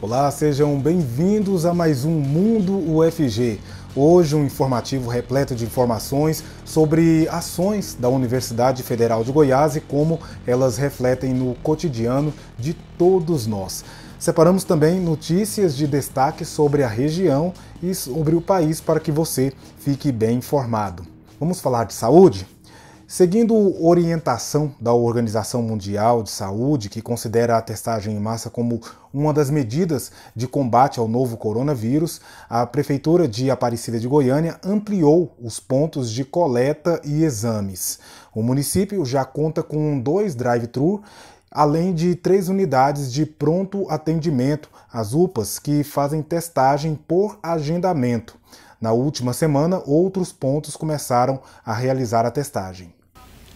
Olá, sejam bem-vindos a mais um Mundo UFG. Hoje, um informativo repleto de informações sobre ações da Universidade Federal de Goiás e como elas refletem no cotidiano de todos nós. Separamos também notícias de destaque sobre a região e sobre o país para que você fique bem informado. Vamos falar de saúde? Seguindo orientação da Organização Mundial de Saúde, que considera a testagem em massa como uma das medidas de combate ao novo coronavírus, a Prefeitura de Aparecida de Goiânia ampliou os pontos de coleta e exames. O município já conta com dois drive-thru além de três unidades de pronto atendimento, as UPAs, que fazem testagem por agendamento. Na última semana, outros pontos começaram a realizar a testagem.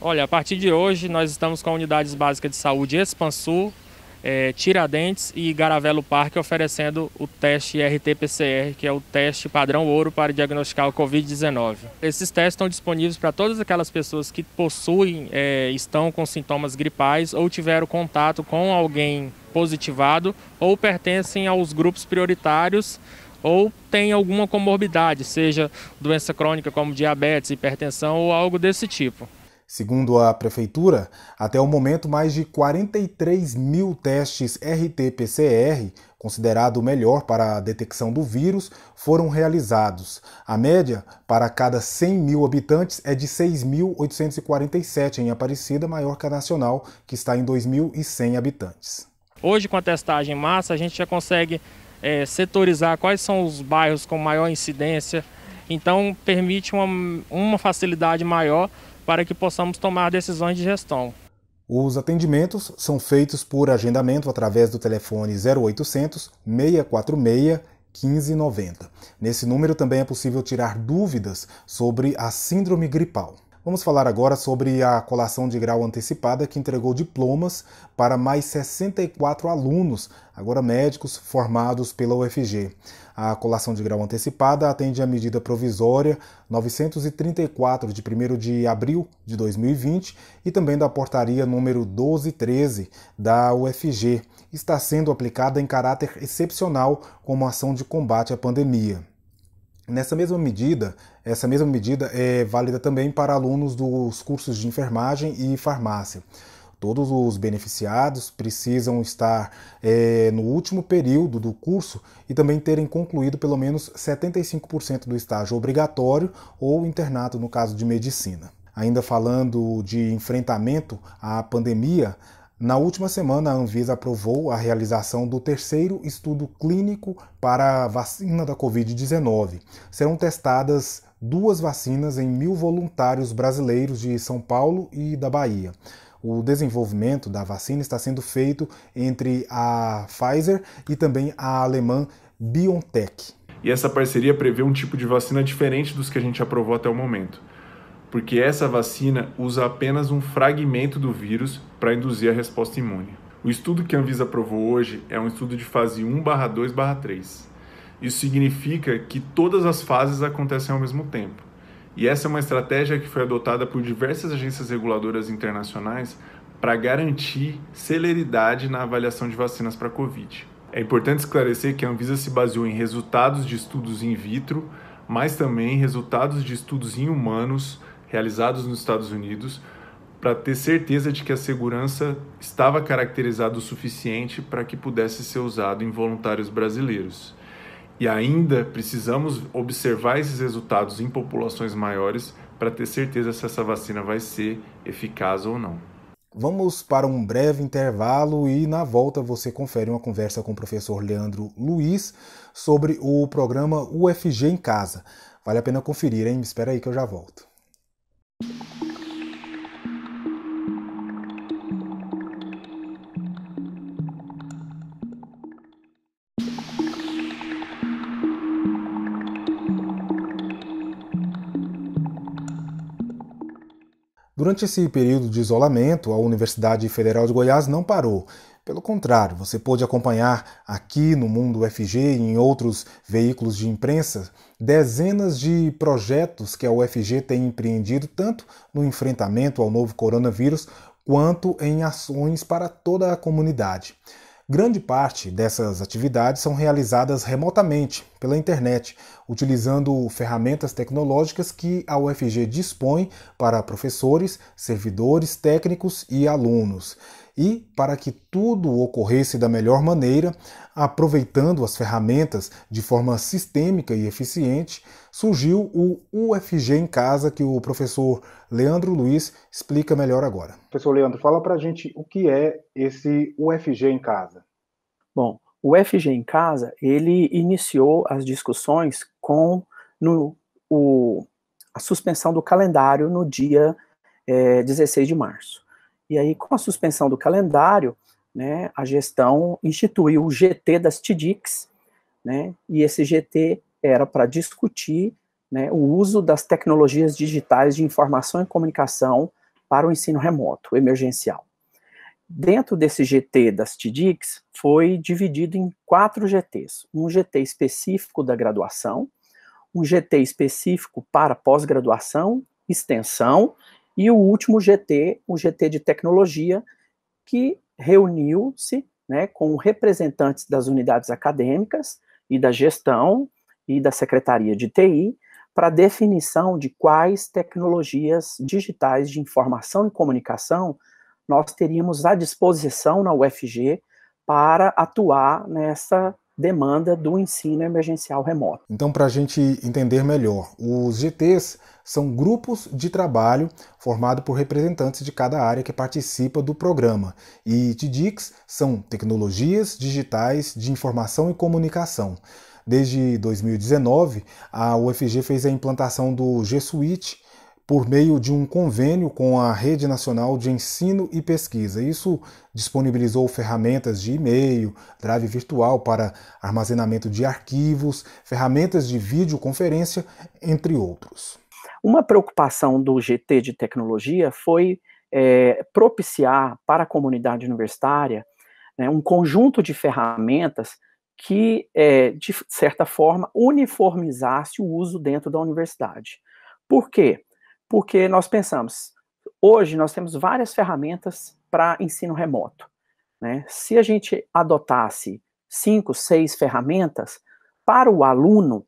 Olha, a partir de hoje nós estamos com unidades básicas de saúde Expansul, é, Tiradentes e Garavelo Parque oferecendo o teste RT-PCR, que é o teste padrão ouro para diagnosticar o Covid-19. Esses testes estão disponíveis para todas aquelas pessoas que possuem, é, estão com sintomas gripais ou tiveram contato com alguém positivado ou pertencem aos grupos prioritários ou tem alguma comorbidade, seja doença crônica como diabetes, hipertensão ou algo desse tipo. Segundo a Prefeitura, até o momento mais de 43 mil testes RT-PCR, considerado o melhor para a detecção do vírus, foram realizados. A média para cada 100 mil habitantes é de 6.847 em Aparecida, maior que a nacional, que está em 2.100 habitantes. Hoje, com a testagem em massa, a gente já consegue é, setorizar quais são os bairros com maior incidência. Então, permite uma, uma facilidade maior para que possamos tomar decisões de gestão. Os atendimentos são feitos por agendamento através do telefone 0800 646 1590. Nesse número também é possível tirar dúvidas sobre a síndrome gripal. Vamos falar agora sobre a colação de grau antecipada que entregou diplomas para mais 64 alunos, agora médicos, formados pela UFG. A colação de grau antecipada atende à medida provisória 934 de 1 de abril de 2020 e também da portaria número 1213 da UFG. Está sendo aplicada em caráter excepcional como ação de combate à pandemia. Nessa mesma medida, essa mesma medida é válida também para alunos dos cursos de enfermagem e farmácia. Todos os beneficiados precisam estar é, no último período do curso e também terem concluído pelo menos 75% do estágio obrigatório ou internato no caso de medicina. Ainda falando de enfrentamento à pandemia, na última semana, a Anvisa aprovou a realização do terceiro estudo clínico para a vacina da Covid-19. Serão testadas duas vacinas em mil voluntários brasileiros de São Paulo e da Bahia. O desenvolvimento da vacina está sendo feito entre a Pfizer e também a alemã BioNTech. E essa parceria prevê um tipo de vacina diferente dos que a gente aprovou até o momento porque essa vacina usa apenas um fragmento do vírus para induzir a resposta imune. O estudo que a Anvisa aprovou hoje é um estudo de fase 1/2/3. Isso significa que todas as fases acontecem ao mesmo tempo. E essa é uma estratégia que foi adotada por diversas agências reguladoras internacionais para garantir celeridade na avaliação de vacinas para Covid. É importante esclarecer que a Anvisa se baseou em resultados de estudos in vitro, mas também resultados de estudos em humanos realizados nos Estados Unidos para ter certeza de que a segurança estava caracterizada o suficiente para que pudesse ser usado em voluntários brasileiros. E ainda precisamos observar esses resultados em populações maiores para ter certeza se essa vacina vai ser eficaz ou não. Vamos para um breve intervalo e na volta você confere uma conversa com o professor Leandro Luiz sobre o programa UFG em Casa. Vale a pena conferir, hein? Espera aí que eu já volto. Durante esse período de isolamento, a Universidade Federal de Goiás não parou. Pelo contrário, você pôde acompanhar aqui no Mundo UFG e em outros veículos de imprensa dezenas de projetos que a UFG tem empreendido tanto no enfrentamento ao novo coronavírus quanto em ações para toda a comunidade. Grande parte dessas atividades são realizadas remotamente, pela internet, utilizando ferramentas tecnológicas que a UFG dispõe para professores, servidores, técnicos e alunos. E para que tudo ocorresse da melhor maneira, aproveitando as ferramentas de forma sistêmica e eficiente, surgiu o UFG em Casa, que o professor Leandro Luiz explica melhor agora. Professor Leandro, fala para a gente o que é esse UFG em Casa. Bom, o UFG em Casa, ele iniciou as discussões com no, o, a suspensão do calendário no dia é, 16 de março. E aí, com a suspensão do calendário, né, a gestão instituiu o GT das TIDICs, né, e esse GT era para discutir né, o uso das tecnologias digitais de informação e comunicação para o ensino remoto, emergencial. Dentro desse GT das TDICs, foi dividido em quatro GTs. Um GT específico da graduação, um GT específico para pós-graduação, extensão, e o último GT, o GT de tecnologia, que reuniu-se né, com representantes das unidades acadêmicas e da gestão, e da Secretaria de TI para definição de quais tecnologias digitais de informação e comunicação nós teríamos à disposição na UFG para atuar nessa demanda do ensino emergencial remoto. Então, para a gente entender melhor, os GTs são grupos de trabalho formado por representantes de cada área que participa do programa. E TDICs são tecnologias digitais de informação e comunicação. Desde 2019, a UFG fez a implantação do G Suite por meio de um convênio com a Rede Nacional de Ensino e Pesquisa. Isso disponibilizou ferramentas de e-mail, drive virtual para armazenamento de arquivos, ferramentas de videoconferência, entre outros. Uma preocupação do GT de tecnologia foi é, propiciar para a comunidade universitária né, um conjunto de ferramentas que, é, de certa forma, uniformizasse o uso dentro da universidade. Por quê? Porque nós pensamos, hoje nós temos várias ferramentas para ensino remoto. Né? Se a gente adotasse cinco, seis ferramentas, para o aluno,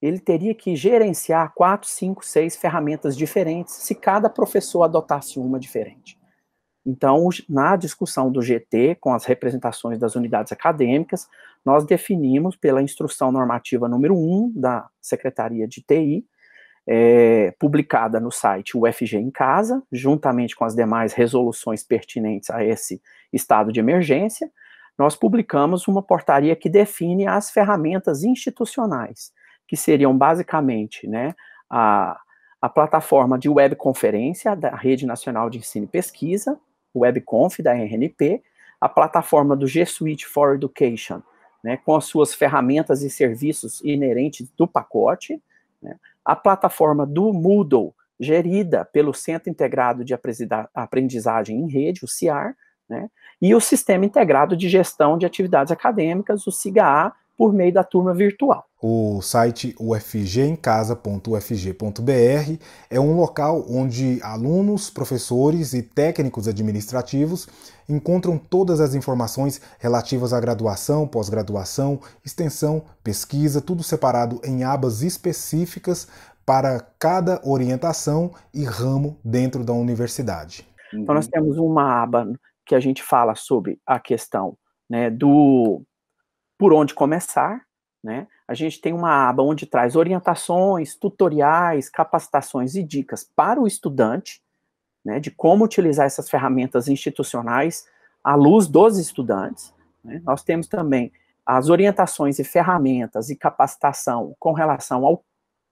ele teria que gerenciar quatro, cinco, seis ferramentas diferentes se cada professor adotasse uma diferente. Então, na discussão do GT, com as representações das unidades acadêmicas, nós definimos pela instrução normativa número 1 da Secretaria de TI, é, publicada no site UFG em Casa, juntamente com as demais resoluções pertinentes a esse estado de emergência, nós publicamos uma portaria que define as ferramentas institucionais, que seriam basicamente né, a, a plataforma de webconferência da Rede Nacional de Ensino e Pesquisa, WebConf da RNP, a plataforma do G Suite for Education, né, com as suas ferramentas e serviços inerentes do pacote, né, a plataforma do Moodle, gerida pelo Centro Integrado de Aprendizagem em Rede, o CIAR, né, e o Sistema Integrado de Gestão de Atividades Acadêmicas, o CIGA, por meio da turma virtual. O site ufgemcasa.ufg.br é um local onde alunos, professores e técnicos administrativos encontram todas as informações relativas à graduação, pós-graduação, extensão, pesquisa, tudo separado em abas específicas para cada orientação e ramo dentro da universidade. Então nós temos uma aba que a gente fala sobre a questão né, do por onde começar, né? a gente tem uma aba onde traz orientações, tutoriais, capacitações e dicas para o estudante, né, de como utilizar essas ferramentas institucionais à luz dos estudantes. Né? Nós temos também as orientações e ferramentas e capacitação com relação ao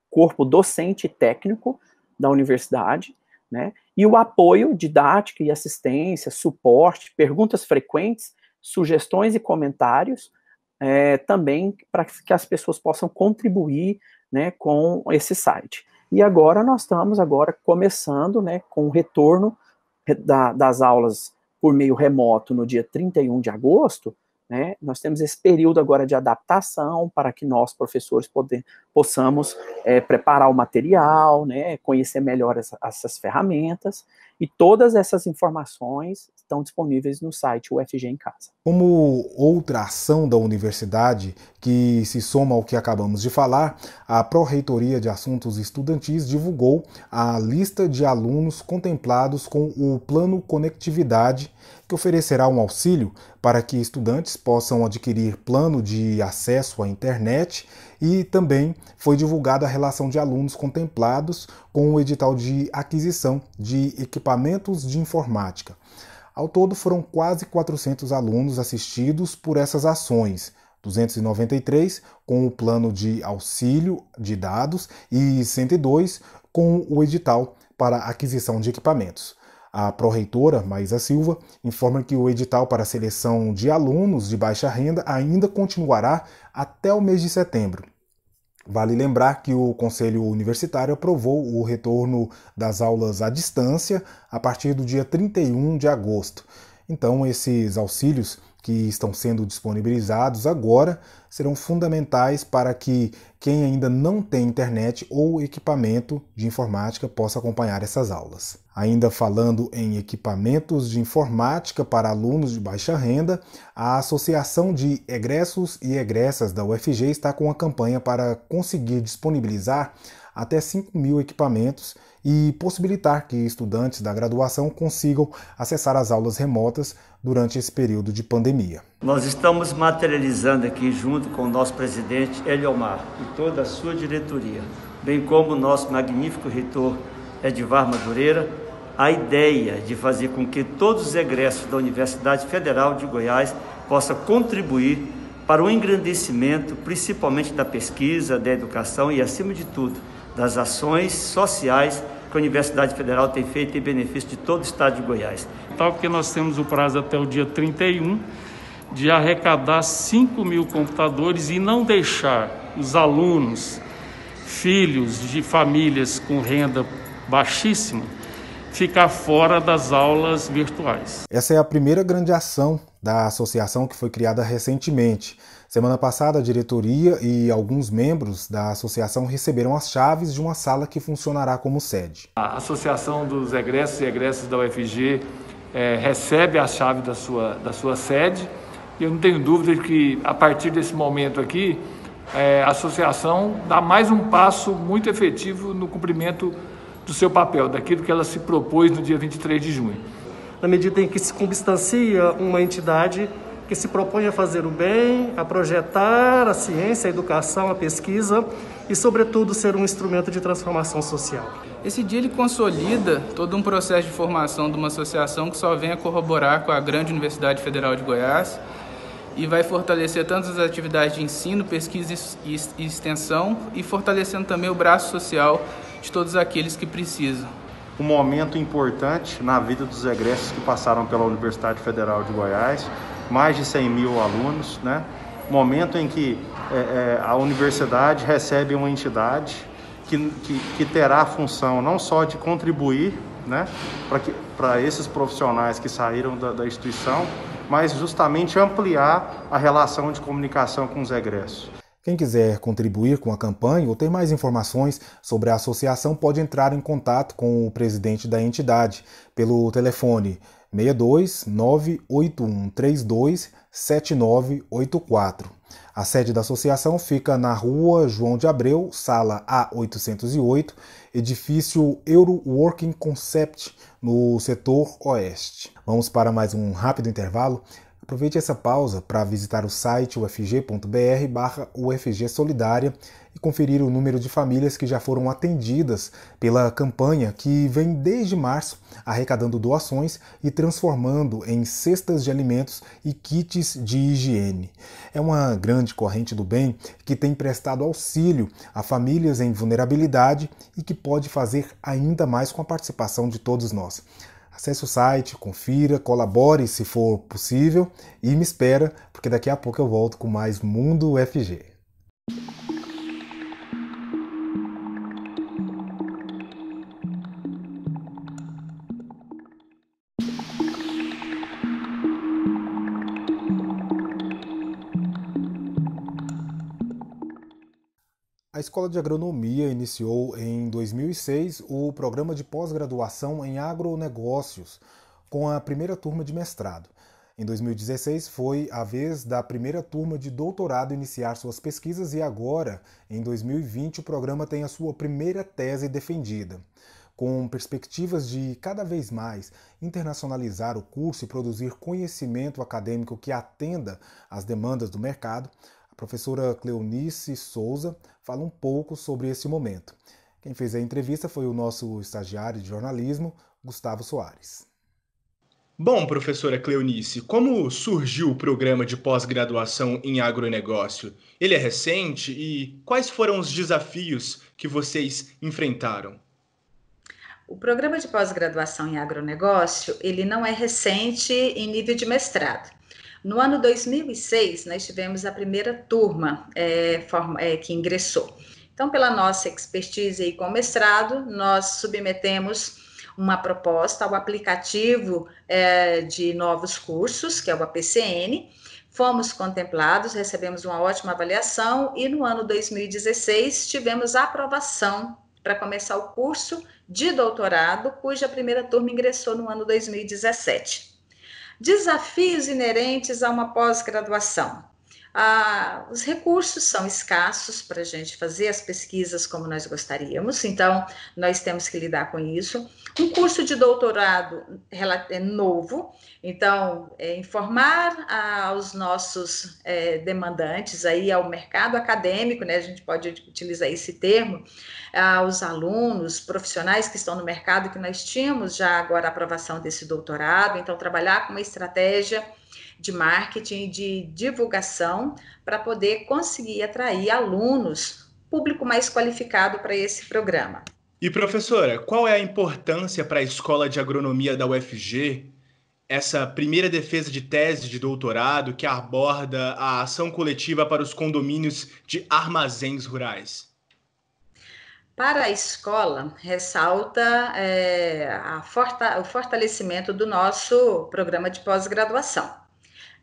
corpo docente técnico da universidade, né? e o apoio didático e assistência, suporte, perguntas frequentes, sugestões e comentários é, também para que as pessoas possam contribuir né, com esse site. E agora nós estamos agora começando né, com o retorno da, das aulas por meio remoto no dia 31 de agosto, né, nós temos esse período agora de adaptação para que nós, professores, poder, possamos é, preparar o material, né, conhecer melhor essas ferramentas, e todas essas informações estão disponíveis no site UFG em Casa. Como outra ação da universidade que se soma ao que acabamos de falar, a Pró-Reitoria de Assuntos Estudantis divulgou a lista de alunos contemplados com o Plano Conectividade, que oferecerá um auxílio para que estudantes possam adquirir plano de acesso à internet e também foi divulgada a relação de alunos contemplados com o edital de aquisição de equipamentos de informática. Ao todo, foram quase 400 alunos assistidos por essas ações, 293 com o plano de auxílio de dados e 102 com o edital para aquisição de equipamentos. A pró-reitora Maísa Silva informa que o edital para seleção de alunos de baixa renda ainda continuará até o mês de setembro. Vale lembrar que o Conselho Universitário aprovou o retorno das aulas à distância a partir do dia 31 de agosto. Então, esses auxílios que estão sendo disponibilizados agora serão fundamentais para que quem ainda não tem internet ou equipamento de informática possa acompanhar essas aulas. Ainda falando em equipamentos de informática para alunos de baixa renda, a Associação de Egressos e Egressas da UFG está com a campanha para conseguir disponibilizar até 5 mil equipamentos e possibilitar que estudantes da graduação consigam acessar as aulas remotas durante esse período de pandemia. Nós estamos materializando aqui, junto com o nosso presidente Eliomar e toda a sua diretoria, bem como o nosso magnífico reitor Edivar Madureira, a ideia de fazer com que todos os egressos da Universidade Federal de Goiás possam contribuir para o engrandecimento, principalmente da pesquisa, da educação e, acima de tudo, das ações sociais que a Universidade Federal tem feito em benefício de todo o estado de Goiás. Tal que nós temos o prazo até o dia 31 de arrecadar 5 mil computadores e não deixar os alunos, filhos de famílias com renda baixíssima, ficar fora das aulas virtuais. Essa é a primeira grande ação da associação que foi criada recentemente. Semana passada, a diretoria e alguns membros da associação receberam as chaves de uma sala que funcionará como sede. A Associação dos Egressos e Egressos da UFG é, recebe a chave da sua, da sua sede e eu não tenho dúvida de que, a partir desse momento aqui, é, a associação dá mais um passo muito efetivo no cumprimento do seu papel, daquilo que ela se propôs no dia 23 de junho. Na medida em que se constancia uma entidade que se propõe a fazer o bem, a projetar a ciência, a educação, a pesquisa e, sobretudo, ser um instrumento de transformação social. Esse dia ele consolida todo um processo de formação de uma associação que só vem a corroborar com a grande Universidade Federal de Goiás e vai fortalecer tanto as atividades de ensino, pesquisa e extensão e fortalecendo também o braço social de todos aqueles que precisam. Um momento importante na vida dos egressos que passaram pela Universidade Federal de Goiás, mais de 100 mil alunos, né? Momento em que é, é, a universidade recebe uma entidade que, que, que terá a função não só de contribuir né, para esses profissionais que saíram da, da, instituição, mas justamente ampliar a relação de comunicação com os egressos. Quem quiser contribuir com a campanha ou ter mais informações sobre a associação pode entrar em contato com o presidente da entidade pelo telefone 62 98132 7984. A sede da associação fica na rua João de Abreu, sala A808, edifício Euro Working Concept, no setor oeste. Vamos para mais um rápido intervalo. Aproveite essa pausa para visitar o site ufg.br/ufg solidária e conferir o número de famílias que já foram atendidas pela campanha que vem desde março arrecadando doações e transformando em cestas de alimentos e kits de higiene. É uma grande corrente do bem que tem prestado auxílio a famílias em vulnerabilidade e que pode fazer ainda mais com a participação de todos nós. Acesse o site, confira, colabore se for possível e me espera, porque daqui a pouco eu volto com mais Mundo FG. Escola de Agronomia iniciou em 2006 o programa de pós-graduação em agronegócios, com a primeira turma de mestrado. Em 2016 foi a vez da primeira turma de doutorado iniciar suas pesquisas e agora, em 2020, o programa tem a sua primeira tese defendida. Com perspectivas de cada vez mais internacionalizar o curso e produzir conhecimento acadêmico que atenda às demandas do mercado, professora Cleonice Souza fala um pouco sobre esse momento. Quem fez a entrevista foi o nosso estagiário de jornalismo, Gustavo Soares. Bom, professora Cleonice, como surgiu o programa de pós-graduação em agronegócio? Ele é recente e quais foram os desafios que vocês enfrentaram? O programa de pós-graduação em agronegócio, ele não é recente em nível de mestrado. No ano 2006, nós tivemos a primeira turma é, forma, é, que ingressou. Então, pela nossa expertise aí com mestrado, nós submetemos uma proposta ao aplicativo é, de novos cursos, que é o APCN. Fomos contemplados, recebemos uma ótima avaliação e no ano 2016 tivemos aprovação para começar o curso de doutorado, cuja primeira turma ingressou no ano 2017. Desafios inerentes a uma pós-graduação ah, os recursos são escassos para a gente fazer as pesquisas como nós gostaríamos, então nós temos que lidar com isso. Um curso de doutorado é novo, então é informar ah, aos nossos é, demandantes aí ao mercado acadêmico, né? A gente pode utilizar esse termo, aos ah, alunos, profissionais que estão no mercado, que nós tínhamos já agora a aprovação desse doutorado, então trabalhar com uma estratégia de marketing de divulgação para poder conseguir atrair alunos, público mais qualificado para esse programa. E professora, qual é a importância para a Escola de Agronomia da UFG essa primeira defesa de tese de doutorado que aborda a ação coletiva para os condomínios de armazéns rurais? Para a escola, ressalta é, forta, o fortalecimento do nosso programa de pós-graduação.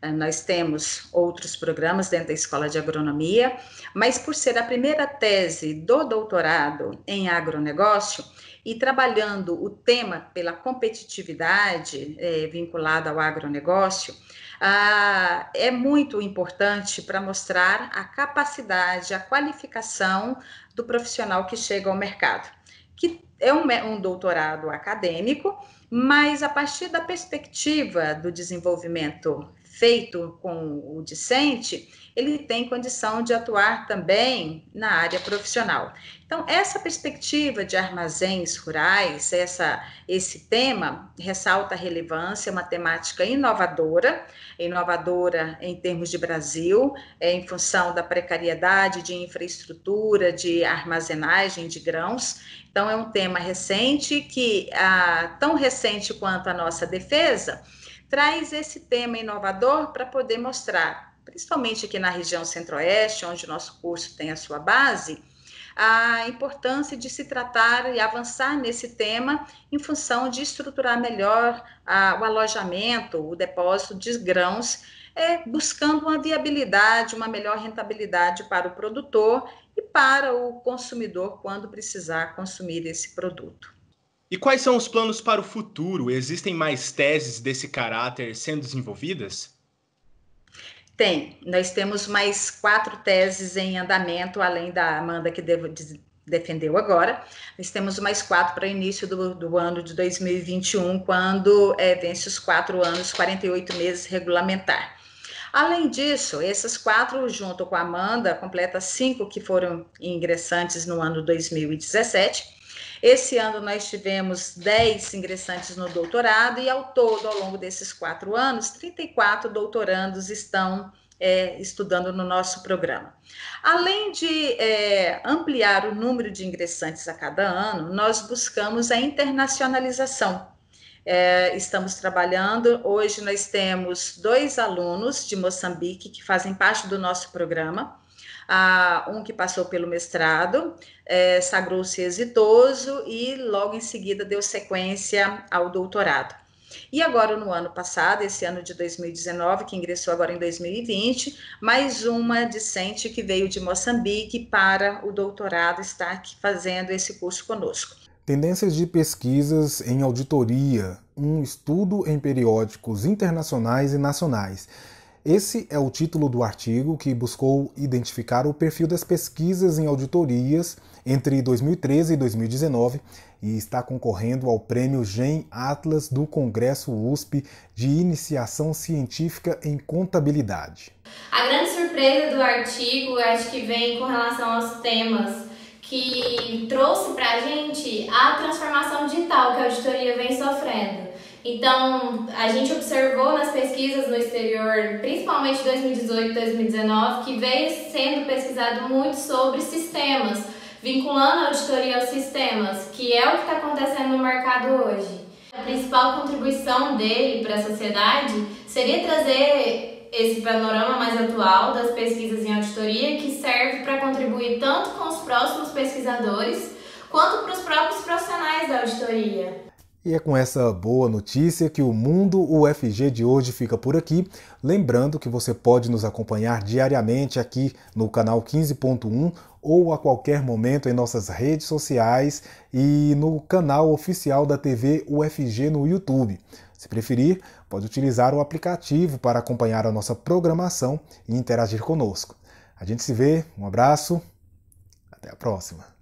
Ah, nós temos outros programas dentro da Escola de Agronomia, mas por ser a primeira tese do doutorado em agronegócio e trabalhando o tema pela competitividade é, eh, vinculada ao agronegócio, ah, é muito importante para mostrar a capacidade, a qualificação do profissional que chega ao mercado, que é um, é um doutorado acadêmico, mas a partir da perspectiva do desenvolvimento feito com o discente, ele tem condição de atuar também na área profissional. Então, essa perspectiva de armazéns rurais, essa, esse tema ressalta a relevância, é uma temática inovadora, inovadora em termos de Brasil, é, em função da precariedade de infraestrutura, de armazenagem de grãos. Então, é um tema recente que, ah, tão recente quanto a nossa defesa, traz esse tema inovador para poder mostrar, principalmente aqui na região centro-oeste, onde o nosso curso tem a sua base, a importância de se tratar e avançar nesse tema em função de estruturar melhor a, o alojamento, o depósito de grãos, é, buscando uma viabilidade, uma melhor rentabilidade para o produtor e para o consumidor quando precisar consumir esse produto. E quais são os planos para o futuro? Existem mais teses desse caráter sendo desenvolvidas? Tem. Nós temos mais quatro teses em andamento, além da Amanda que devo, defendeu agora. Nós temos mais quatro para início do, do, ano de 2021, quando é, vence os quatro anos, 48 meses regulamentar. Além disso, essas quatro, junto com a Amanda, completa cinco que foram ingressantes no ano 2017 esse ano nós tivemos 10 ingressantes no doutorado e, ao todo, ao longo desses quatro anos, 34 doutorandos estão é, estudando no nosso programa. Além de é, ampliar o número de ingressantes a cada ano, nós buscamos a internacionalização. É, estamos trabalhando. Hoje nós temos dois alunos de Moçambique que fazem parte do nosso programa um que passou pelo mestrado, é, sagrou-se exitoso e logo em seguida deu sequência ao doutorado. E agora, no ano passado, esse ano de 2019, que ingressou agora em 2020, mais uma discente que veio de Moçambique para o doutorado está aqui fazendo esse curso conosco. Tendências de pesquisas em auditoria, um estudo em periódicos internacionais e nacionais. Esse é o título do artigo que buscou identificar o perfil das pesquisas em auditorias entre 2013 e 2019 e está concorrendo ao Prêmio GEM Atlas do Congresso USP de Iniciação Científica em Contabilidade. A grande surpresa do artigo acho que vem com relação aos temas que trouxe para a gente a transformação digital que a auditoria vem sofrendo. Então, a gente observou nas pesquisas no exterior, principalmente 2018 e 2019, que veio sendo pesquisado muito sobre sistemas, vinculando a auditoria aos sistemas, que é o que está acontecendo no mercado hoje. A principal contribuição dele para a sociedade seria trazer esse panorama mais atual das pesquisas em auditoria que serve para contribuir tanto com os próximos pesquisadores quanto para os próprios profissionais da auditoria. E é com essa boa notícia que o Mundo UFG de hoje fica por aqui. Lembrando que você pode nos acompanhar diariamente aqui no canal 15.1 ou a qualquer momento em nossas redes sociais e no canal oficial da TV UFG no YouTube. Se preferir, pode utilizar o aplicativo para acompanhar a nossa programação e interagir conosco. A gente se vê, um abraço, até a próxima!